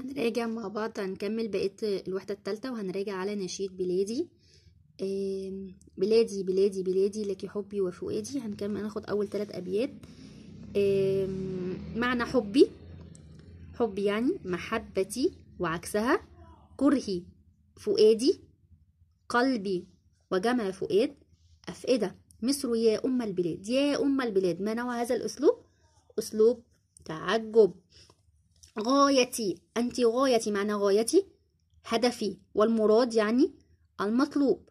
هنراجع مع بعض هنكمل بقية الوحدة التالتة وهنراجع على نشيد بلادي بلادي بلادي بلادي لك حبي وفؤادي هنكمل هناخد أول تلات أبيات معنى حبي حبي يعني محبتي وعكسها كرهي فؤادي قلبي وجمع فؤاد أفئدة مصر يا أم البلاد يا أم البلاد ما نوع هذا الأسلوب أسلوب تعجب غايتي أنت غايتي معنى غايتي هدفي والمراد يعني المطلوب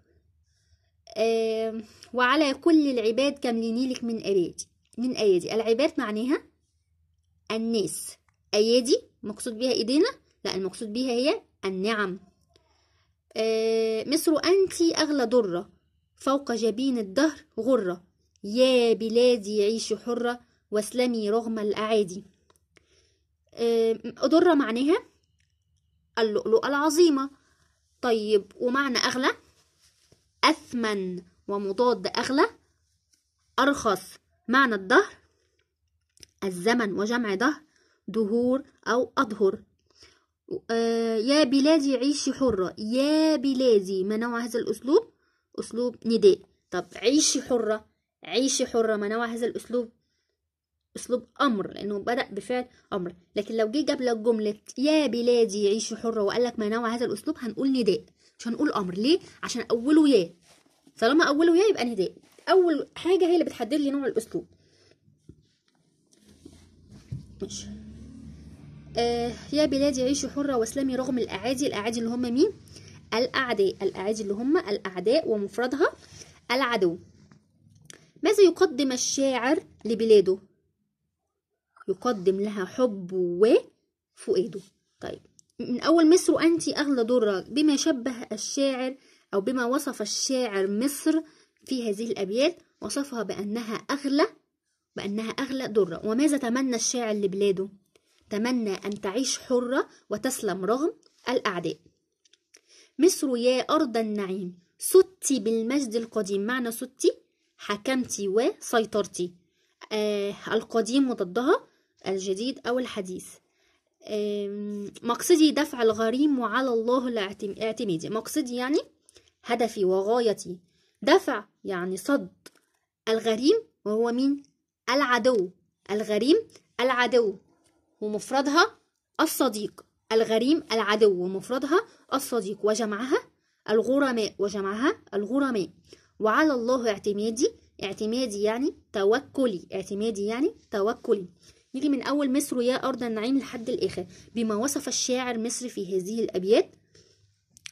آه وعلى كل العباد كملني لك من أيادي من أيادي العباد معناها الناس أيادي مقصود بها إيدينا لا المقصود بها هي النعم آه مصر أنت أغلى ضرة فوق جبين الدهر غرة يا بلادي عيشي حرة واسلمي رغم الأعادي آه، أضرة معناها اللؤلؤة العظيمة طيب ومعنى أغلى أثمن ومضاد أغلى أرخص معنى الدهر الزمن وجمع دهر دهور أو أظهر آه، يا بلادي عيشي حرة يا بلادي ما نوع هذا الأسلوب أسلوب نداء طب عيشي حرة عيشي حرة ما نوع هذا الأسلوب أسلوب أمر لأنه بدأ بفعل أمر لكن لو جه جاب لك جملة يا بلادي عيشي حرة وقال لك ما نوع هذا الأسلوب هنقول نداء مش هنقول أمر ليه؟ عشان أوله يا طالما أوله يا يبقى نداء أول حاجة هي اللي بتحدد لي نوع الأسلوب آه يا بلادي عيشي حرة واسلمي رغم الأعادي الأعادي اللي هم مين؟ الأعداء الأعادي اللي هم الأعداء ومفردها العدو ماذا يقدم الشاعر لبلاده يقدم لها حب وفؤاده طيب من أول مصر وأنت أغلى درة بما شبه الشاعر أو بما وصف الشاعر مصر في هذه الأبيات وصفها بأنها أغلى بأنها أغلى درة وماذا تمنى الشاعر لبلاده؟ تمنى أن تعيش حرة وتسلم رغم الأعداء مصر يا أرض النعيم ستي بالمجد القديم معنى ستي حكمتي وسيطرتي آه القديم وضدها الجديد أو الحديث مقصدي دفع الغريم وعلى الله اعتمادي مقصدي يعني هدفي وغايتي دفع يعني صد الغريم وهو مين العدو الغريم العدو ومفردها الصديق الغريم العدو ومفردها الصديق وجمعها الغرماء وجمعها الغرماء وعلى الله اعتمادي اعتمادي يعني توكلي اعتمادي يعني توكلي نيجي من أول مصر يا أرض النعيم لحد الآخر بما وصف الشاعر مصر في هذه الأبيات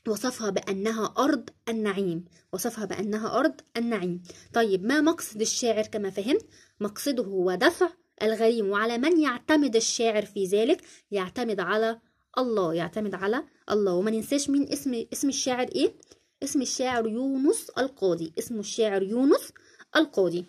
وصفها بأنها أرض النعيم وصفها بأنها أرض النعيم طيب ما مقصد الشاعر كما فهمت مقصده هو دفع الغريم وعلى من يعتمد الشاعر في ذلك يعتمد على الله يعتمد على الله وما ننساش مين اسم اسم الشاعر ايه اسم الشاعر يونس القاضي اسم الشاعر يونس القاضي